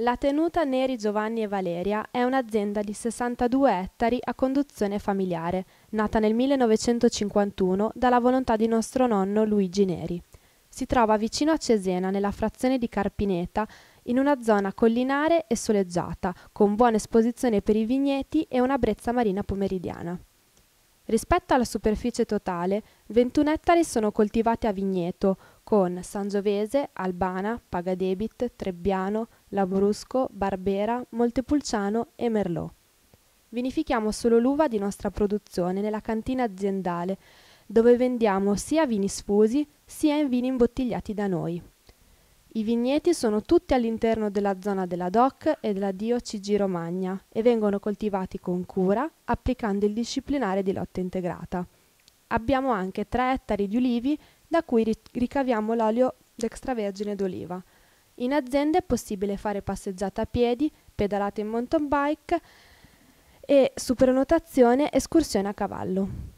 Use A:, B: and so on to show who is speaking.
A: La tenuta Neri Giovanni e Valeria è un'azienda di 62 ettari a conduzione familiare, nata nel 1951 dalla volontà di nostro nonno Luigi Neri. Si trova vicino a Cesena, nella frazione di Carpineta, in una zona collinare e soleggiata, con buona esposizione per i vigneti e una brezza marina pomeridiana. Rispetto alla superficie totale, 21 ettari sono coltivati a vigneto, con Sangiovese, Albana, Pagadebit, Trebbiano, Labrusco, Barbera, Montepulciano e Merlot. Vinifichiamo solo l'uva di nostra produzione nella cantina aziendale, dove vendiamo sia vini sfusi sia in vini imbottigliati da noi. I vigneti sono tutti all'interno della zona della DOC e della DIO CG Romagna e vengono coltivati con cura applicando il disciplinare di lotta integrata. Abbiamo anche 3 ettari di ulivi da cui ricaviamo l'olio d'extravergine d'oliva. In azienda è possibile fare passeggiate a piedi, pedalate in mountain bike e su prenotazione, escursione a cavallo.